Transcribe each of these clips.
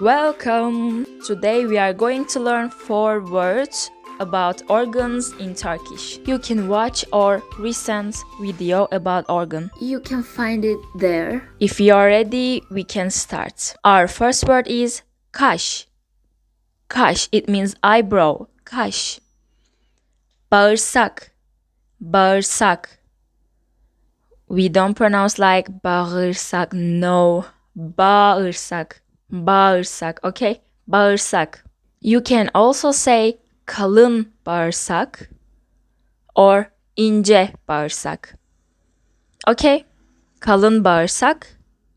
Welcome! Today we are going to learn four words about organs in Turkish. You can watch our recent video about organ. You can find it there. If you are ready, we can start. Our first word is kaş. Kaş, it means eyebrow. Kaş. Bağırsak. Bağırsak. We don't pronounce like bağırsak. No. Bağırsak bağırsak, okay? Bağırsak. You can also say kalın bağırsak or ince bağırsak. Okay? Kalın bağırsak,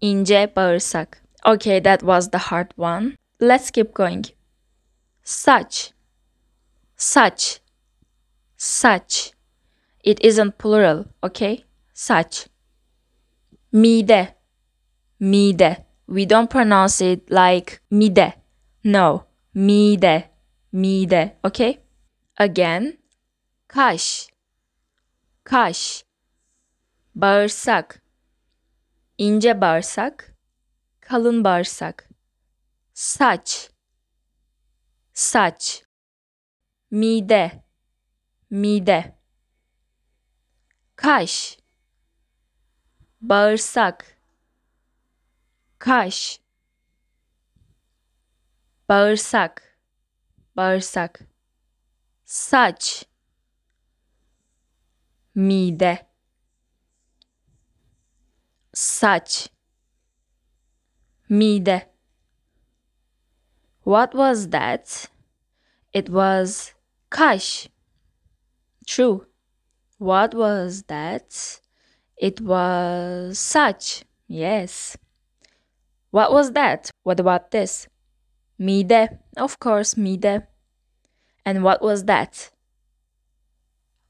ince bağırsak. Okay, that was the hard one. Let's keep going. Saç. Saç. Saç. It isn't plural, okay? Saç. Mide. Mide. We don't pronounce it like mide. No, mide, mide. Okay? Again, kaş, kaş, bağırsak, ince bağırsak, kalın bağırsak, saç, saç, mide, mide, kaş, bağırsak, Kaş Bağırsak Bağırsak Saç Mide Saç Mide What was that? It was kaş. True. What was that? It was such. Yes. What was that? What about this? Mide, of course, mide. And what was that?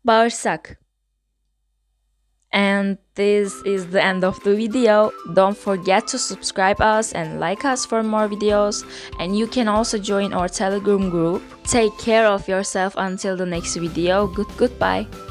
Bağırsak. And this is the end of the video. Don't forget to subscribe us and like us for more videos. And you can also join our Telegram group. Take care of yourself until the next video. Good goodbye.